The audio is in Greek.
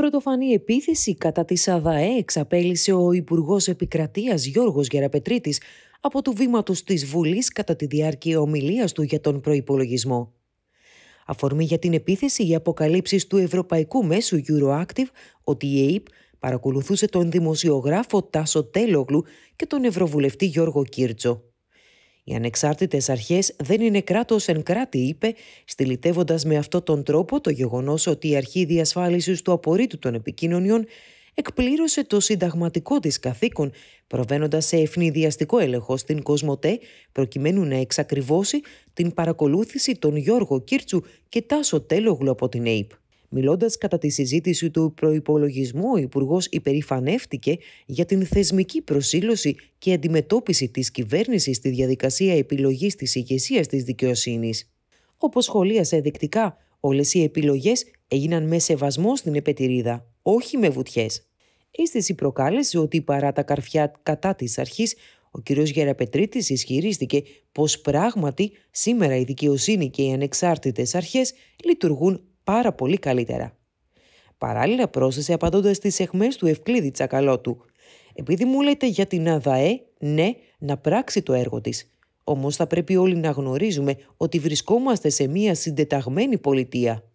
Πρωτοφανή επίθεση κατά της ΑΔΑΕ εξαπέλυσε ο Υπουργός Επικρατείας Γιώργος Γεραπετρίτης από του βήματος της Βουλής κατά τη διάρκεια ομιλίας του για τον προϋπολογισμό. Αφορμή για την επίθεση οι αποκαλύψεις του Ευρωπαϊκού Μέσου Euroactive ότι η ΕΕΠ παρακολουθούσε τον δημοσιογράφο Τάσο Τέλογλου και τον Ευρωβουλευτή Γιώργο Κίρτσο. Οι ανεξάρτητες αρχές δεν είναι κράτος εν κράτη, είπε, στυλιτεύοντας με αυτόν τον τρόπο το γεγονός ότι η αρχή διασφάλισης του απορρίτου των επικοινωνιών εκπλήρωσε το συνταγματικό της καθήκον, προβαίνοντας σε ευνηδιαστικό έλεγχο στην Κοσμοτέ, προκειμένου να εξακριβώσει την παρακολούθηση των Γιώργο Κίρτσου και Τάσο Τέλογλου από την ΑΕΠ. Μιλώντας κατά τη συζήτηση του προπολογισμού, ο Υπουργός υπερηφανεύτηκε για την θεσμική προσήλωση και αντιμετώπιση της κυβέρνησης στη διαδικασία επιλογής της ηγεσίας της δικαιοσύνης. Όπως σχολίασε δεικτικά, όλες οι επιλογές έγιναν με σεβασμό στην επετηρίδα, όχι με βουτιές. η προκάλεσε ότι παρά τα καρφιά κατά της αρχής, ο κ. Γεραπετρίτης ισχυρίστηκε πως πράγματι σήμερα η δικαιοσύνη και οι ανεξάρτητες αρχές λειτουργούν πάρα πολύ καλύτερα. Παράλληλα πρόσθεσε απαντώντας στις αιχμές του Ευκλήδη Τσακαλώτου. Επειδή μου λέτε για την ΑΔΑΕ, ναι, να πράξει το έργο της. Όμως θα πρέπει όλοι να γνωρίζουμε ότι βρισκόμαστε σε μια συντεταγμένη πολιτεία.